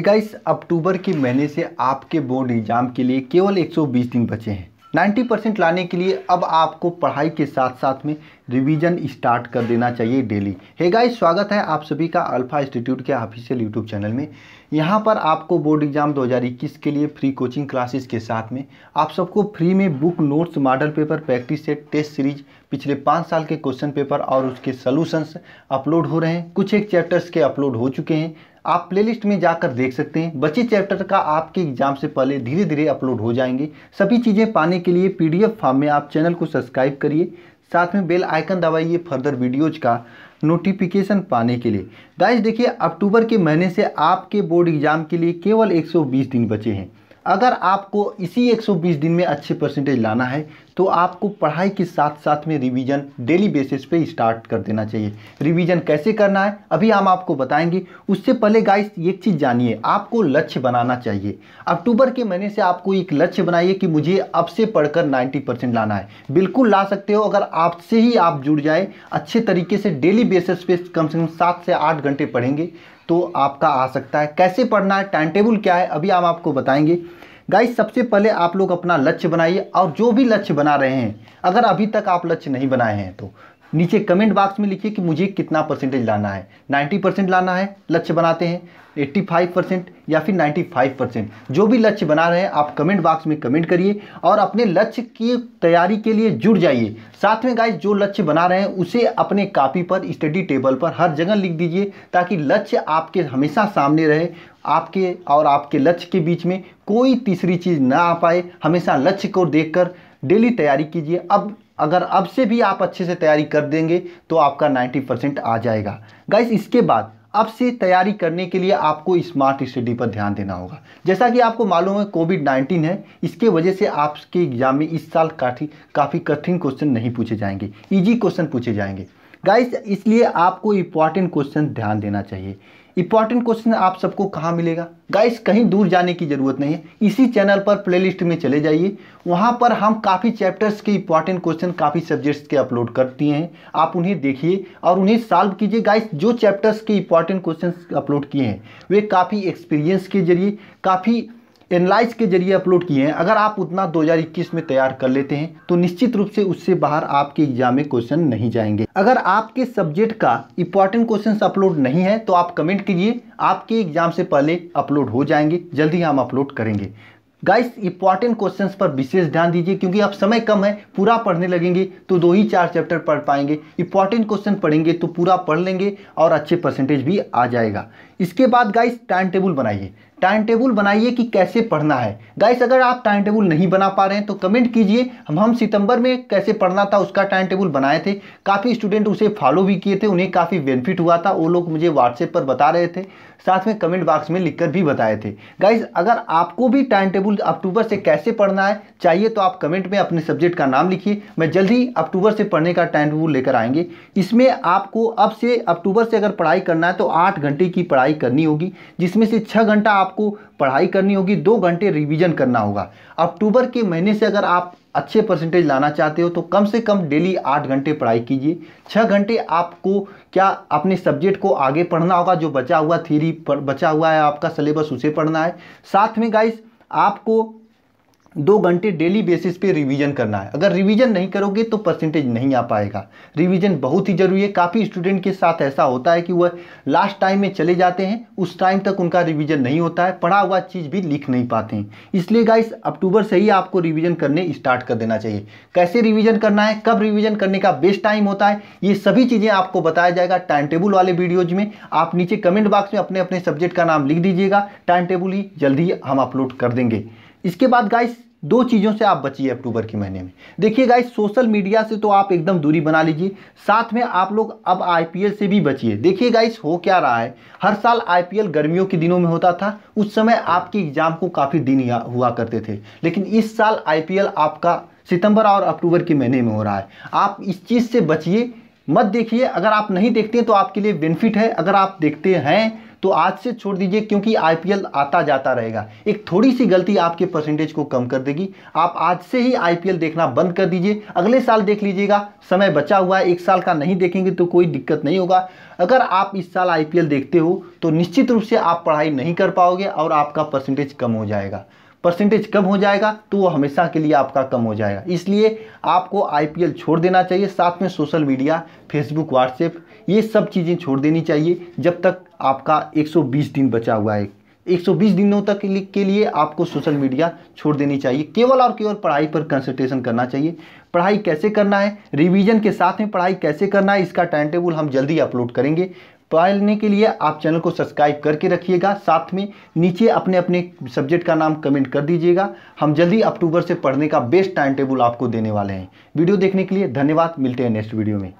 guys अक्टूबर के महीने से आपके बोर्ड एग्जाम के लिए केवल 120 दिन बचे हैं 90 परसेंट लाने के लिए अब आपको पढ़ाई के साथ साथ में रिवीजन स्टार्ट कर देना चाहिए डेली हे गाइस स्वागत है आप सभी का अल्फा इंस्टीट्यूट के ऑफिशियल यूट्यूब चैनल में यहाँ पर आपको बोर्ड एग्जाम 2021 के लिए फ्री कोचिंग क्लासेस के साथ में आप सबको फ्री में book notes model paper practice set test series पिछले पाँच साल के क्वेश्चन पेपर और उसके सोलूशंस अपलोड हो रहे हैं कुछ एक चैप्टर्स के अपलोड हो चुके हैं आप प्लेलिस्ट में जाकर देख सकते हैं बचे चैप्टर का आपके एग्जाम से पहले धीरे धीरे अपलोड हो जाएंगे सभी चीज़ें पाने के लिए पीडीएफ फॉर्म में आप चैनल को सब्सक्राइब करिए साथ में बेल आइकन दबाइए फर्दर वीडियोज का नोटिफिकेशन पाने के लिए गाइस देखिए अक्टूबर के महीने से आपके बोर्ड एग्ज़ाम के लिए केवल 120 दिन बचे हैं अगर आपको इसी 120 दिन में अच्छे परसेंटेज लाना है तो आपको पढ़ाई के साथ साथ में रिवीजन डेली बेसिस पे स्टार्ट कर देना चाहिए रिवीजन कैसे करना है अभी हम आपको बताएंगे उससे पहले गाइस एक चीज़ जानिए आपको लक्ष्य बनाना चाहिए अक्टूबर के महीने से आपको एक लक्ष्य बनाइए कि मुझे अब से पढ़कर 90 परसेंट लाना है बिल्कुल ला सकते हो अगर आपसे ही आप जुड़ जाए अच्छे तरीके से डेली बेसिस पे कम से कम सात से आठ घंटे पढ़ेंगे तो आपका आ सकता है कैसे पढ़ना है टाइम टेबल क्या है अभी हम आपको बताएंगे गाइस सबसे पहले आप लोग अपना लक्ष्य बनाइए और जो भी लक्ष्य बना रहे हैं अगर अभी तक आप लक्ष्य नहीं बनाए हैं तो नीचे कमेंट बॉक्स में लिखिए कि मुझे कितना परसेंटेज लाना है 90 परसेंट लाना है लक्ष्य बनाते हैं 85 परसेंट या फिर 95 परसेंट जो भी लक्ष्य बना रहे हैं आप कमेंट बॉक्स में कमेंट करिए और अपने लक्ष्य की तैयारी के लिए जुड़ जाइए साथ में गाइस जो लक्ष्य बना रहे हैं उसे अपने कापी पर स्टडी टेबल पर हर जगह लिख दीजिए ताकि लक्ष्य आपके हमेशा सामने रहे आपके और आपके लक्ष्य के बीच में कोई तीसरी चीज़ ना आ पाए हमेशा लक्ष्य को देख डेली तैयारी कीजिए अब अगर अब से भी आप अच्छे से तैयारी कर देंगे तो आपका 90 परसेंट आ जाएगा गाइस इसके बाद अब से तैयारी करने के लिए आपको स्मार्ट स्टडी पर ध्यान देना होगा जैसा कि आपको मालूम है कोविड 19 है इसके वजह से आपके एग्जाम में इस साल काफ़ी काफ़ी कठिन क्वेश्चन नहीं पूछे जाएंगे ईजी क्वेश्चन पूछे जाएंगे गाइस इसलिए आपको इंपॉर्टेंट क्वेश्चन ध्यान देना चाहिए इंपॉर्टेंट क्वेश्चन आप सबको कहाँ मिलेगा गाइस कहीं दूर जाने की ज़रूरत नहीं है इसी चैनल पर प्लेलिस्ट में चले जाइए वहाँ पर हम काफ़ी चैप्टर्स के इंपॉर्टेंट क्वेश्चन काफ़ी सब्जेक्ट्स के अपलोड करती हैं आप उन्हें देखिए और उन्हें सॉल्व कीजिए गाइस जो चैप्टर्स के इंपॉर्टेंट क्वेश्चन अपलोड किए हैं वे काफ़ी एक्सपीरियंस के जरिए काफ़ी एनालाइज के जरिए अपलोड किए हैं अगर आप उतना 2021 में तैयार कर लेते हैं तो निश्चित रूप से उससे बाहर आपके एग्जाम में क्वेश्चन नहीं जाएंगे अगर आपके सब्जेक्ट का इंपॉर्टेंट क्वेश्चन अपलोड नहीं है तो आप कमेंट कीजिए आपके एग्जाम से पहले अपलोड हो जाएंगे जल्दी हम अपलोड करेंगे गाइस इंपॉर्टेंट क्वेश्चंस पर विशेष ध्यान दीजिए क्योंकि आप समय कम है पूरा पढ़ने लगेंगे तो दो ही चार चैप्टर पढ़ पाएंगे इंपॉर्टेंट क्वेश्चन पढ़ेंगे तो पूरा पढ़ लेंगे और अच्छे परसेंटेज भी आ जाएगा इसके बाद गाइस टाइम टेबल बनाइए टाइम टेबल बनाइए कि कैसे पढ़ना है गाइस अगर आप टाइम टेबल नहीं बना पा रहे हैं तो कमेंट कीजिए हम हम सितंबर में कैसे पढ़ना था उसका टाइम टेबल बनाए थे काफ़ी स्टूडेंट उसे फॉलो भी किए थे उन्हें काफ़ी बेनिफिट हुआ था वो लोग मुझे व्हाट्सएप पर बता रहे थे साथ में कमेंट बॉक्स में लिखकर भी बताए थे गाइज अगर आपको भी टाइम टेबल अक्टूबर से कैसे पढ़ना है चाहिए तो आप कमेंट में अपने सब्जेक्ट का नाम लिखिए मैं जल्दी अक्टूबर से पढ़ने का टाइम टेबल लेकर आएंगे इसमें आपको अब से अक्टूबर से अगर पढ़ाई करना है तो आठ घंटे की पढ़ाई करनी होगी जिसमें से छः घंटा आप आपको पढ़ाई करनी होगी दो घंटे रिवीजन करना होगा अक्टूबर के महीने से अगर आप अच्छे परसेंटेज लाना चाहते हो तो कम से कम डेली आठ घंटे पढ़ाई कीजिए छः घंटे आपको क्या अपने सब्जेक्ट को आगे पढ़ना होगा जो बचा हुआ थीरी बचा हुआ है आपका सिलेबस उसे पढ़ना है साथ में गाइस आपको दो घंटे डेली बेसिस पे रिवीजन करना है अगर रिवीजन नहीं करोगे तो परसेंटेज नहीं आ पाएगा रिवीजन बहुत ही ज़रूरी है काफ़ी स्टूडेंट के साथ ऐसा होता है कि वह लास्ट टाइम में चले जाते हैं उस टाइम तक उनका रिवीजन नहीं होता है पढ़ा हुआ चीज़ भी लिख नहीं पाते हैं इसलिए गाइस अक्टूबर से ही आपको रिविज़न करने स्टार्ट कर देना चाहिए कैसे रिविज़न करना है कब रिविज़न करने का बेस्ट टाइम होता है ये सभी चीज़ें आपको बताया जाएगा टाइम टेबल वाले वीडियोज में आप नीचे कमेंट बॉक्स में अपने अपने सब्जेक्ट का नाम लिख दीजिएगा टाइम टेबल ही जल्दी हम अपलोड कर देंगे इसके बाद गाइस दो चीज़ों से आप बचिए अक्टूबर के महीने में देखिए गाइस सोशल मीडिया से तो आप एकदम दूरी बना लीजिए साथ में आप लोग अब आईपीएल से भी बचिए देखिए गाइस हो क्या रहा है हर साल आईपीएल गर्मियों के दिनों में होता था उस समय आपके एग्जाम को काफ़ी दिन हुआ करते थे लेकिन इस साल आईपीएल आपका सितंबर और अक्टूबर के महीने में हो रहा है आप इस चीज़ से बचिए मत देखिए अगर आप नहीं देखते हैं तो आपके लिए बेनिफिट है अगर आप देखते हैं तो आज से छोड़ दीजिए क्योंकि आईपीएल आता जाता रहेगा एक थोड़ी सी गलती आपके परसेंटेज को कम कर देगी आप आज से ही आईपीएल देखना बंद कर दीजिए अगले साल देख लीजिएगा समय बचा हुआ है एक साल का नहीं देखेंगे तो कोई दिक्कत नहीं होगा अगर आप इस साल आईपीएल देखते हो तो निश्चित रूप से आप पढ़ाई नहीं कर पाओगे और आपका परसेंटेज कम हो जाएगा परसेंटेज कम हो जाएगा तो वो हमेशा के लिए आपका कम हो जाएगा इसलिए आपको आईपीएल छोड़ देना चाहिए साथ में सोशल मीडिया फेसबुक व्हाट्सएप ये सब चीज़ें छोड़ देनी चाहिए जब तक आपका 120 दिन बचा हुआ है 120 दिनों तक के लिए आपको सोशल मीडिया छोड़ देनी चाहिए केवल और केवल पढ़ाई पर कंसंट्रेशन करना चाहिए पढ़ाई कैसे करना है रिवीजन के साथ में पढ़ाई कैसे करना है इसका टाइम टेबल हम जल्दी अपलोड करेंगे पालने के लिए आप चैनल को सब्सक्राइब करके रखिएगा साथ में नीचे अपने अपने सब्जेक्ट का नाम कमेंट कर दीजिएगा हम जल्दी अक्टूबर से पढ़ने का बेस्ट टाइम टेबल आपको देने वाले हैं वीडियो देखने के लिए धन्यवाद मिलते हैं नेक्स्ट वीडियो में